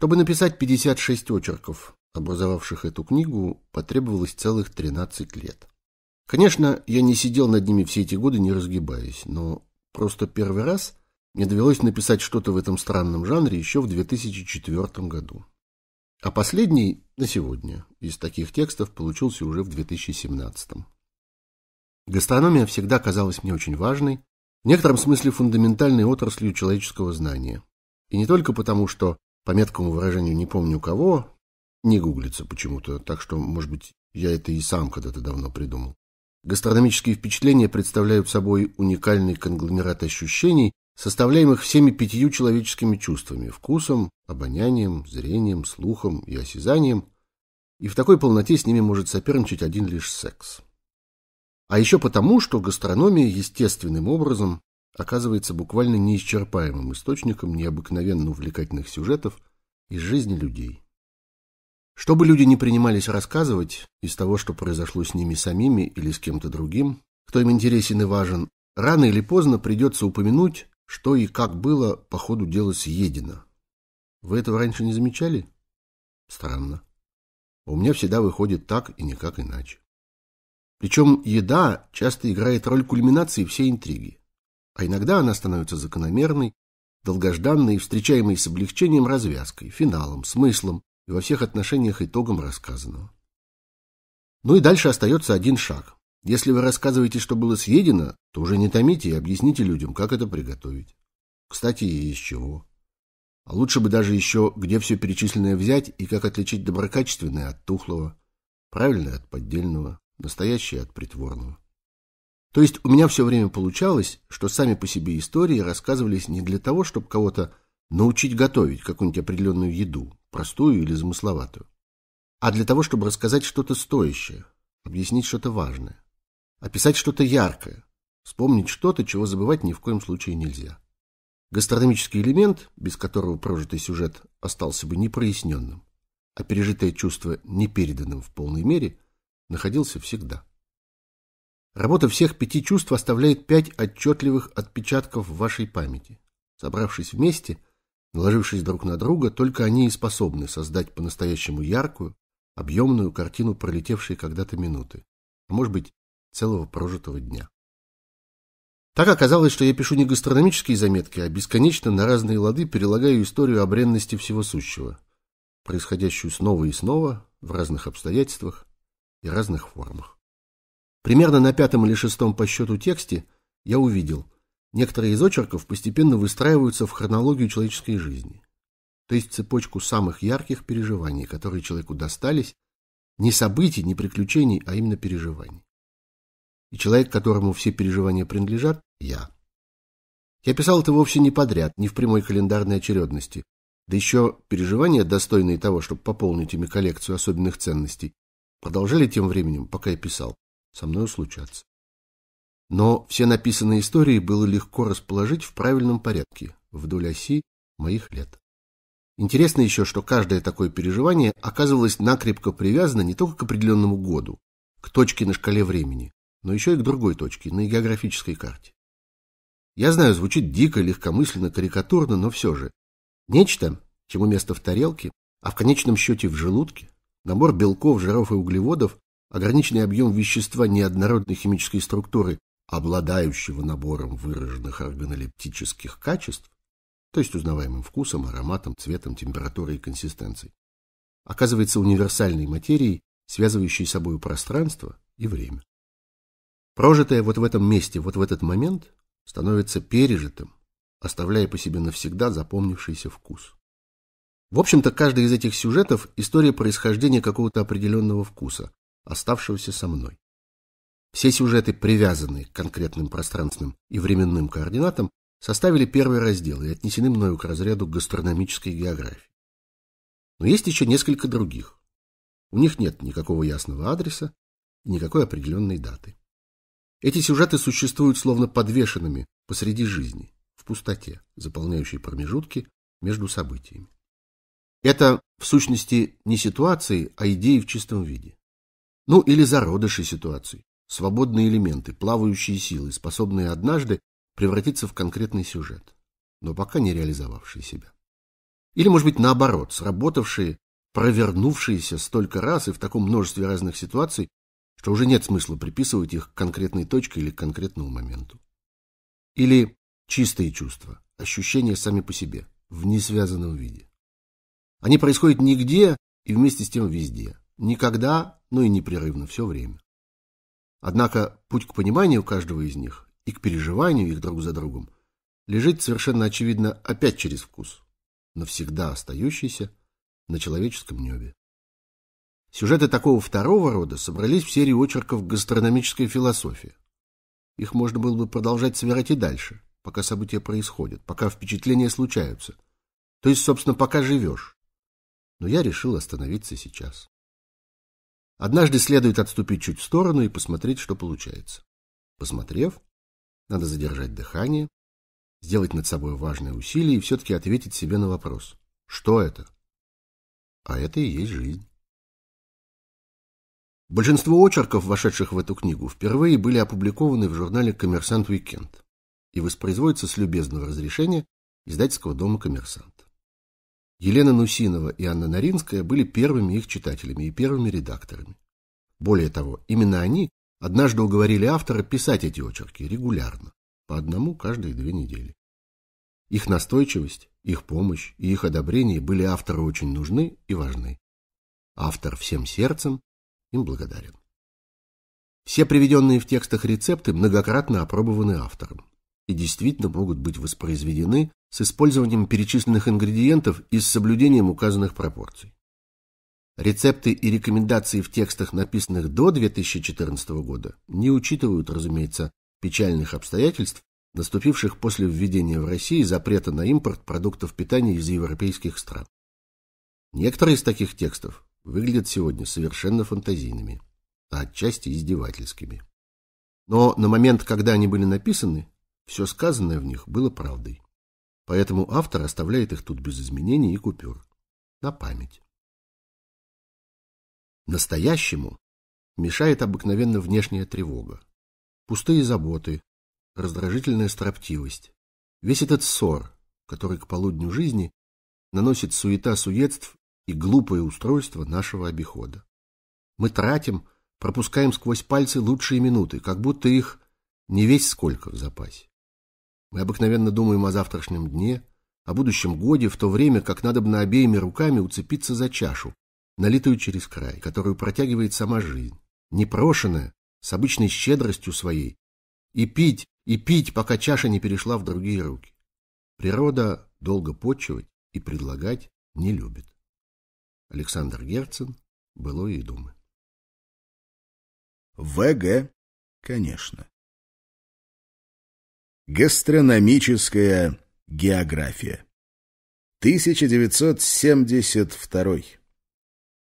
Чтобы написать 56 очерков, образовавших эту книгу, потребовалось целых 13 лет. Конечно, я не сидел над ними все эти годы, не разгибаясь, но просто первый раз мне довелось написать что-то в этом странном жанре еще в 2004 году. А последний на сегодня из таких текстов получился уже в 2017. Гастрономия всегда казалась мне очень важной, в некотором смысле фундаментальной отраслью человеческого знания. И не только потому, что по меткому выражению не помню кого, не гуглится почему-то, так что, может быть, я это и сам когда-то давно придумал. Гастрономические впечатления представляют собой уникальный конгломерат ощущений, составляемых всеми пятью человеческими чувствами – вкусом, обонянием, зрением, слухом и осязанием. И в такой полноте с ними может соперничать один лишь секс. А еще потому, что гастрономия естественным образом оказывается буквально неисчерпаемым источником необыкновенно увлекательных сюжетов из жизни людей. Что бы люди не принимались рассказывать из того, что произошло с ними самими или с кем-то другим, кто им интересен и важен, рано или поздно придется упомянуть, что и как было по ходу дела съедено. Вы этого раньше не замечали? Странно. У меня всегда выходит так и никак иначе. Причем еда часто играет роль кульминации всей интриги а иногда она становится закономерной, долгожданной и встречаемой с облегчением развязкой, финалом, смыслом и во всех отношениях итогом рассказанного. Ну и дальше остается один шаг. Если вы рассказываете, что было съедено, то уже не томите и объясните людям, как это приготовить. Кстати, и из чего. А лучше бы даже еще, где все перечисленное взять и как отличить доброкачественное от тухлого, правильное от поддельного, настоящее от притворного. То есть у меня все время получалось, что сами по себе истории рассказывались не для того, чтобы кого-то научить готовить какую-нибудь определенную еду, простую или замысловатую, а для того, чтобы рассказать что-то стоящее, объяснить что-то важное, описать что-то яркое, вспомнить что-то, чего забывать ни в коем случае нельзя. Гастрономический элемент, без которого прожитый сюжет остался бы непроясненным, а пережитое чувство непереданным в полной мере, находился всегда. Работа всех пяти чувств оставляет пять отчетливых отпечатков в вашей памяти. Собравшись вместе, наложившись друг на друга, только они и способны создать по-настоящему яркую, объемную картину пролетевшей когда-то минуты, а может быть, целого прожитого дня. Так оказалось, что я пишу не гастрономические заметки, а бесконечно на разные лады перелагаю историю о бренности всего сущего, происходящую снова и снова в разных обстоятельствах и разных формах. Примерно на пятом или шестом по счету тексте я увидел, некоторые из очерков постепенно выстраиваются в хронологию человеческой жизни, то есть цепочку самых ярких переживаний, которые человеку достались, не событий, не приключений, а именно переживаний. И человек, которому все переживания принадлежат, я. Я писал это вовсе не подряд, не в прямой календарной очередности, да еще переживания, достойные того, чтобы пополнить ими коллекцию особенных ценностей, продолжали тем временем, пока я писал, со мною случаться. Но все написанные истории было легко расположить в правильном порядке, вдоль оси моих лет. Интересно еще, что каждое такое переживание оказывалось накрепко привязано не только к определенному году, к точке на шкале времени, но еще и к другой точке, на географической карте. Я знаю, звучит дико, легкомысленно, карикатурно, но все же. Нечто, чему место в тарелке, а в конечном счете в желудке, набор белков, жиров и углеводов, ограниченный объем вещества неоднородной химической структуры, обладающего набором выраженных органолептических качеств, то есть узнаваемым вкусом, ароматом, цветом, температурой и консистенцией, оказывается универсальной материей, связывающей собой пространство и время. Прожитое вот в этом месте, вот в этот момент, становится пережитым, оставляя по себе навсегда запомнившийся вкус. В общем-то, каждый из этих сюжетов – история происхождения какого-то определенного вкуса, оставшегося со мной. Все сюжеты, привязанные к конкретным пространственным и временным координатам, составили первый раздел и отнесены мною к разряду гастрономической географии. Но есть еще несколько других. У них нет никакого ясного адреса и никакой определенной даты. Эти сюжеты существуют словно подвешенными посреди жизни, в пустоте, заполняющей промежутки между событиями. Это, в сущности, не ситуации, а идеи в чистом виде. Ну или зародыши ситуации, свободные элементы, плавающие силы, способные однажды превратиться в конкретный сюжет, но пока не реализовавшие себя. Или, может быть, наоборот, сработавшие, провернувшиеся столько раз и в таком множестве разных ситуаций, что уже нет смысла приписывать их к конкретной точке или к конкретному моменту. Или чистые чувства, ощущения сами по себе, в несвязанном виде. Они происходят нигде и вместе с тем везде, Никогда, но ну и непрерывно, все время. Однако путь к пониманию каждого из них и к переживанию их друг за другом лежит совершенно очевидно опять через вкус, навсегда остающийся на человеческом небе. Сюжеты такого второго рода собрались в серии очерков гастрономической философии. Их можно было бы продолжать собирать и дальше, пока события происходят, пока впечатления случаются. То есть, собственно, пока живешь. Но я решил остановиться сейчас. Однажды следует отступить чуть в сторону и посмотреть, что получается. Посмотрев, надо задержать дыхание, сделать над собой важное усилие и все-таки ответить себе на вопрос. Что это? А это и есть жизнь. Большинство очерков, вошедших в эту книгу, впервые были опубликованы в журнале «Коммерсант Уикенд» и воспроизводятся с любезного разрешения издательского дома «Коммерсант». Елена Нусинова и Анна Наринская были первыми их читателями и первыми редакторами. Более того, именно они однажды уговорили автора писать эти очерки регулярно, по одному каждые две недели. Их настойчивость, их помощь и их одобрение были автору очень нужны и важны. Автор всем сердцем им благодарен. Все приведенные в текстах рецепты многократно опробованы автором и действительно могут быть воспроизведены с использованием перечисленных ингредиентов и с соблюдением указанных пропорций. Рецепты и рекомендации в текстах, написанных до 2014 года, не учитывают, разумеется, печальных обстоятельств, наступивших после введения в России запрета на импорт продуктов питания из европейских стран. Некоторые из таких текстов выглядят сегодня совершенно фантазийными, а отчасти издевательскими. Но на момент, когда они были написаны, все сказанное в них было правдой. Поэтому автор оставляет их тут без изменений и купюр. На память. Настоящему мешает обыкновенно внешняя тревога. Пустые заботы, раздражительная строптивость. Весь этот ссор, который к полудню жизни наносит суета-суетств и глупое устройство нашего обихода. Мы тратим, пропускаем сквозь пальцы лучшие минуты, как будто их не весь сколько в запасе. Мы обыкновенно думаем о завтрашнем дне, о будущем годе, в то время как надо бы на обеими руками уцепиться за чашу, налитую через край, которую протягивает сама жизнь, непрошенная, с обычной щедростью своей, и пить, и пить, пока чаша не перешла в другие руки. Природа долго почивать и предлагать не любит. Александр Герцен, было и думы. ВГ, конечно. Гастрономическая география. 1972.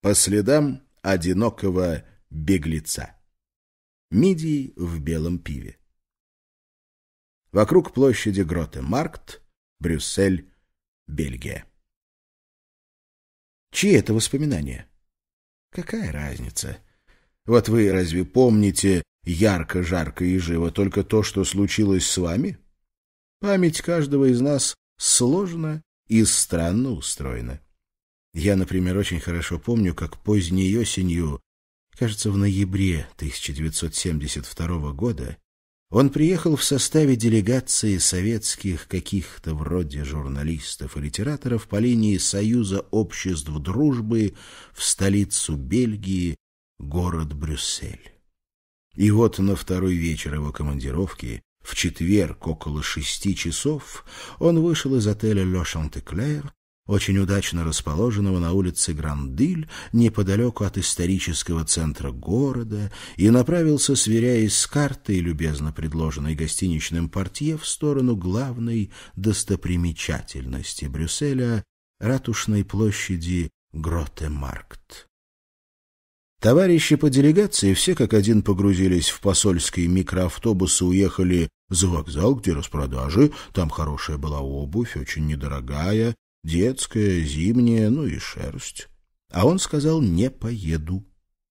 По следам одинокого беглеца. Мидии в белом пиве. Вокруг площади Гроте Маркт, Брюссель, Бельгия. Чьи это воспоминания? Какая разница? Вот вы разве помните ярко, жарко и живо только то, что случилось с вами? Память каждого из нас сложна и странно устроена. Я, например, очень хорошо помню, как поздней осенью, кажется, в ноябре 1972 года, он приехал в составе делегации советских каких-то вроде журналистов и литераторов по линии Союза обществ дружбы в столицу Бельгии, город Брюссель. И вот на второй вечер его командировки, в четверг около шести часов, он вышел из отеля «Ле Шантеклер», очень удачно расположенного на улице Грандиль, неподалеку от исторического центра города, и направился, сверяясь с картой, любезно предложенной гостиничным портье, в сторону главной достопримечательности Брюсселя — ратушной площади Маркт. Товарищи по делегации все как один погрузились в посольские микроавтобусы, уехали за вокзал, где распродажи. Там хорошая была обувь, очень недорогая, детская, зимняя, ну и шерсть. А он сказал, не поеду.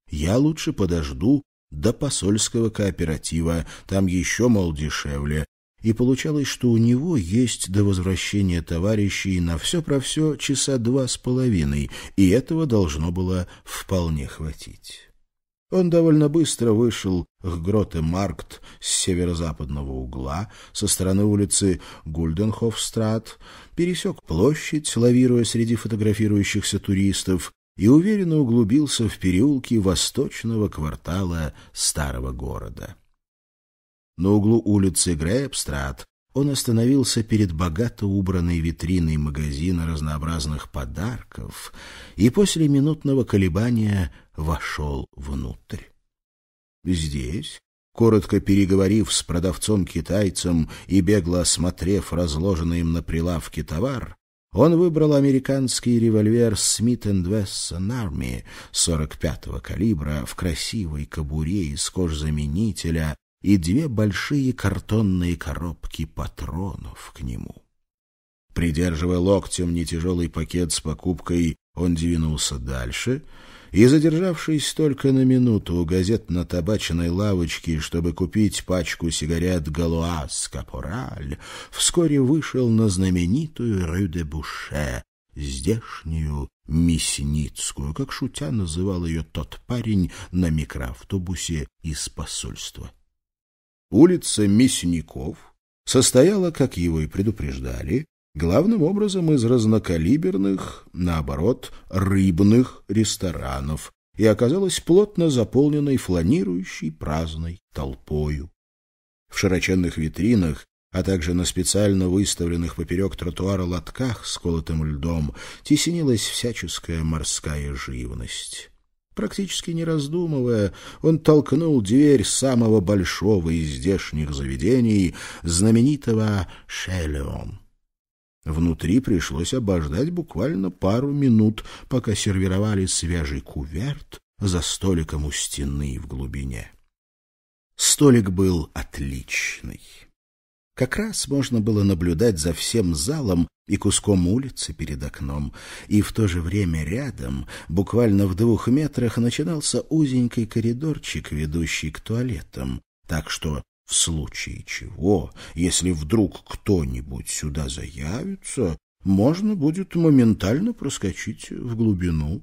Я лучше подожду до посольского кооператива, там еще, мол, дешевле и получалось, что у него есть до возвращения товарищей на все про все часа два с половиной, и этого должно было вполне хватить. Он довольно быстро вышел к Гроте-Маркт с северо-западного угла, со стороны улицы Гульденхофстрат, пересек площадь, лавируя среди фотографирующихся туристов, и уверенно углубился в переулки восточного квартала старого города. На углу улицы Грейпстрат он остановился перед богато убранной витриной магазина разнообразных подарков и после минутного колебания вошел внутрь. Здесь, коротко переговорив с продавцом-китайцем и бегло осмотрев разложенный им на прилавке товар, он выбрал американский револьвер Smith Wesson Army 45-го калибра в красивой кобуре из кожзаменителя и две большие картонные коробки патронов к нему. Придерживая локтем нетяжелый пакет с покупкой, он двинулся дальше и, задержавшись только на минуту у газет на табачной лавочке, чтобы купить пачку сигарет «Галуаз Капораль», вскоре вышел на знаменитую «Рю де Буше», здешнюю мясницкую, как шутя называл ее тот парень на микроавтобусе из посольства. Улица Мясников состояла, как его и предупреждали, главным образом из разнокалиберных, наоборот, рыбных ресторанов и оказалась плотно заполненной фланирующей праздной толпою. В широченных витринах а также на специально выставленных поперек тротуара лотках с колотым льдом тесенилась всяческая морская живность практически не раздумывая, он толкнул дверь самого большого из здешних заведений, знаменитого «Шелеон». Внутри пришлось обождать буквально пару минут, пока сервировали свежий куверт за столиком у стены в глубине. Столик был отличный. Как раз можно было наблюдать за всем залом и куском улицы перед окном, и в то же время рядом, буквально в двух метрах, начинался узенький коридорчик, ведущий к туалетам, так что в случае чего, если вдруг кто-нибудь сюда заявится, можно будет моментально проскочить в глубину.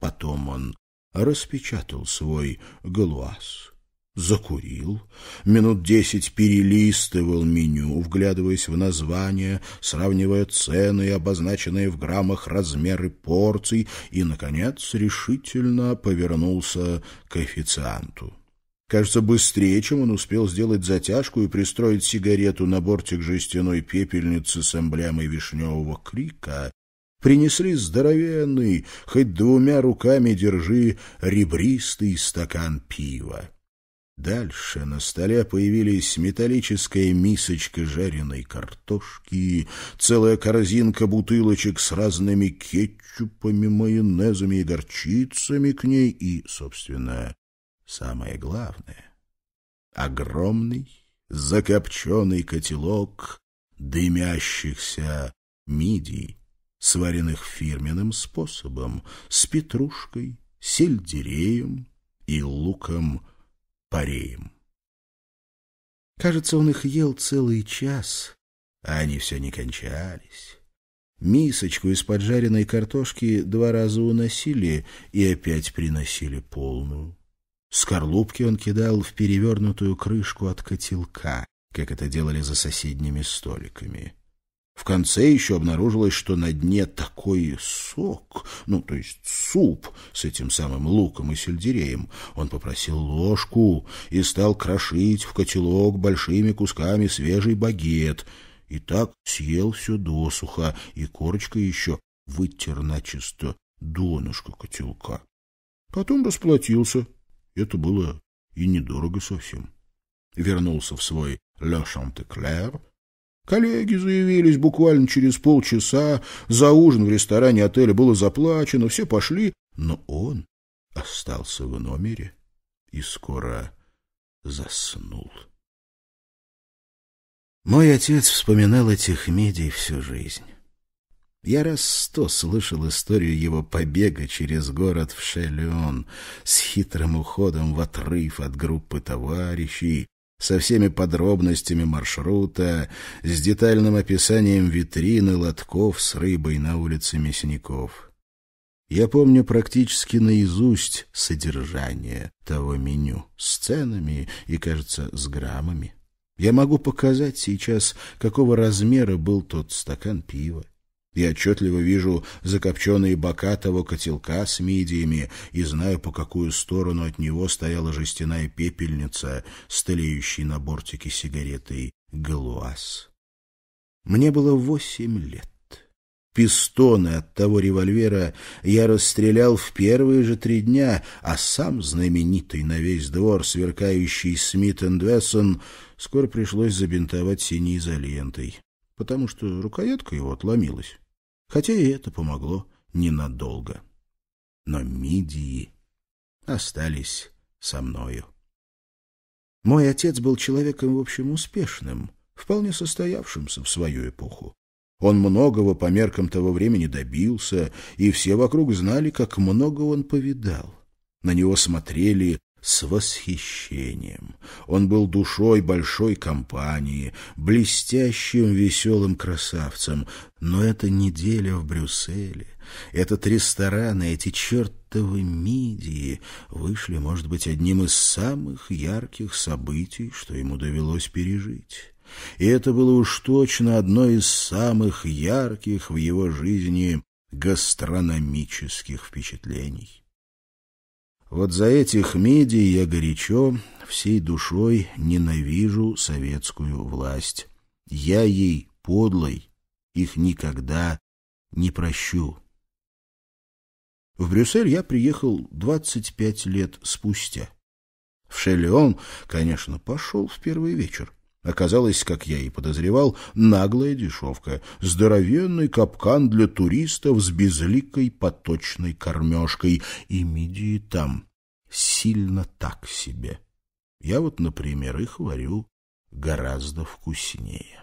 Потом он распечатал свой галуаз, закурил, минут десять перелистывал меню, вглядываясь в названия, сравнивая цены, обозначенные в граммах размеры порций, и, наконец, решительно повернулся к официанту. Кажется, быстрее, чем он успел сделать затяжку и пристроить сигарету на бортик жестяной пепельницы с эмблемой вишневого крика, принесли здоровенный, хоть двумя руками держи, ребристый стакан пива. Дальше на столе появились металлическая мисочка жареной картошки, целая корзинка бутылочек с разными кетчупами, майонезами и горчицами к ней и, собственно, самое главное — огромный закопченный котелок дымящихся мидий, сваренных фирменным способом, с петрушкой, сельдереем и луком-луком пареем. Кажется, он их ел целый час, а они все не кончались. Мисочку из поджаренной картошки два раза уносили и опять приносили полную. Скорлупки он кидал в перевернутую крышку от котелка, как это делали за соседними столиками. В конце еще обнаружилось, что на дне такой сок, ну, то есть суп с этим самым луком и сельдереем. Он попросил ложку и стал крошить в котелок большими кусками свежий багет. И так съел все досуха, и корочка еще вытер начисто донышко котелка. Потом расплатился. Это было и недорого совсем. Вернулся в свой «Ле Шантеклер», Коллеги заявились буквально через полчаса, за ужин в ресторане отеля было заплачено, все пошли, но он остался в номере и скоро заснул. Мой отец вспоминал этих медий всю жизнь. Я раз сто слышал историю его побега через город в Шелеон с хитрым уходом в отрыв от группы товарищей, со всеми подробностями маршрута, с детальным описанием витрины лотков с рыбой на улице Мясников. Я помню практически наизусть содержание того меню с ценами и, кажется, с граммами. Я могу показать сейчас, какого размера был тот стакан пива, я отчетливо вижу закопченные бока того котелка с мидиями и знаю, по какую сторону от него стояла жестяная пепельница, столеющей на бортике сигареты Галуас. Мне было восемь лет. Пистоны от того револьвера я расстрелял в первые же три дня, а сам знаменитый на весь двор сверкающий Смит энд Вессон скоро пришлось забинтовать синей изолентой, потому что рукоятка его отломилась хотя и это помогло ненадолго. Но мидии остались со мною. Мой отец был человеком, в общем, успешным, вполне состоявшимся в свою эпоху. Он многого по меркам того времени добился, и все вокруг знали, как много он повидал. На него смотрели с восхищением. Он был душой большой компании, блестящим веселым красавцем. Но эта неделя в Брюсселе, этот ресторан и эти чертовы мидии вышли, может быть, одним из самых ярких событий, что ему довелось пережить. И это было уж точно одно из самых ярких в его жизни гастрономических впечатлений. Вот за этих медий я горячо, всей душой ненавижу советскую власть. Я ей, подлой, их никогда не прощу. В Брюссель я приехал 25 лет спустя. В Шелеон, конечно, пошел в первый вечер. Оказалось, как я и подозревал, наглая дешевка, здоровенный капкан для туристов с безликой поточной кормежкой. И мидии там сильно так себе. Я вот, например, их варю гораздо вкуснее.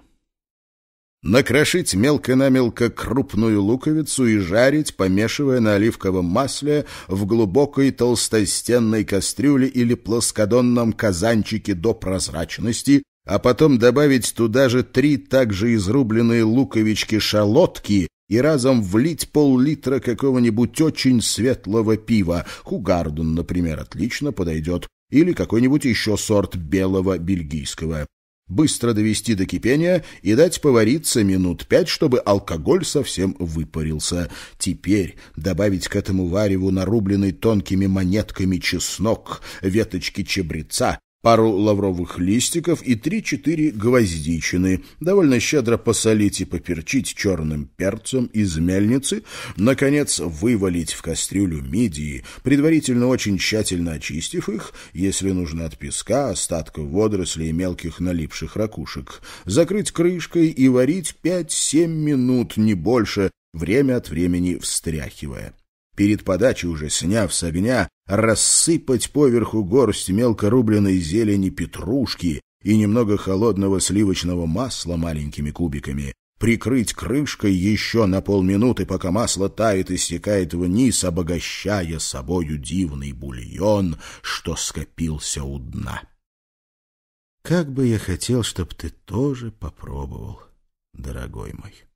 Накрошить мелко-намелко крупную луковицу и жарить, помешивая на оливковом масле в глубокой толстостенной кастрюле или плоскодонном казанчике до прозрачности, а потом добавить туда же три также изрубленные луковички-шалотки и разом влить пол-литра какого-нибудь очень светлого пива. Хугарден, например, отлично подойдет. Или какой-нибудь еще сорт белого бельгийского. Быстро довести до кипения и дать повариться минут пять, чтобы алкоголь совсем выпарился. Теперь добавить к этому вареву нарубленный тонкими монетками чеснок, веточки чебреца пару лавровых листиков и три-четыре гвоздичины, довольно щедро посолить и поперчить черным перцем из мельницы, наконец вывалить в кастрюлю мидии, предварительно очень тщательно очистив их, если нужно от песка, остатков водорослей и мелких налипших ракушек, закрыть крышкой и варить 5-7 минут, не больше, время от времени встряхивая перед подачей уже сняв с огня, рассыпать поверху горсть мелко рубленной зелени петрушки и немного холодного сливочного масла маленькими кубиками, прикрыть крышкой еще на полминуты, пока масло тает и стекает вниз, обогащая собою дивный бульон, что скопился у дна. Как бы я хотел, чтоб ты тоже попробовал, дорогой мой.